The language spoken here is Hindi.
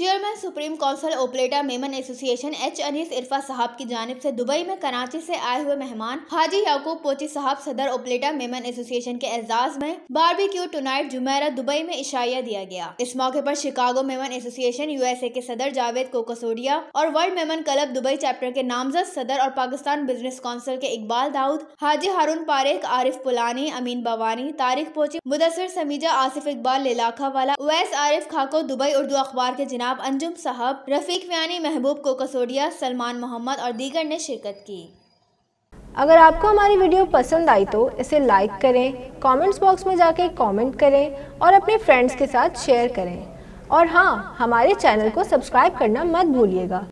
chairman supreme council operator Memon association H Anis Irfa साहब की जानब से दुबई में कराची से आए हुए मेहमान हाजी याकूब पोची साहब सदर ऑपरेटर मेमन एसोसिएशन के एजाज में बारबेक्यू टुनाइट जुमेरा दुबई में इशाया दिया गया इस मौके पर शिकागो मेमन एसोसिएशन यूएसए के सदर जावेद कोकसोडिया और world Memon club Dubai chapter के नामजद सदर और पाकिस्तान बिजनेस काउंसिल के इकबाल दाऊद हाजी हारून पारेख आरिफ पुलानी अमीन बवानी तारिक पोची मुदसर समीजा आसिफ इकबाल लेलाखा वाला वैस आरिफ खाको दुबई उर्दू अखबार के जिनाब नयाब अंजुम साहब रफ़ीक व्यानी महबूब को कसोडिया सलमान मोहम्मद और दीगर ने शिरकत की अगर आपको हमारी वीडियो पसंद आई तो इसे लाइक करें कमेंट्स बॉक्स में जाके कमेंट करें और अपने फ्रेंड्स के साथ शेयर करें और हाँ हमारे चैनल को सब्सक्राइब करना मत भूलिएगा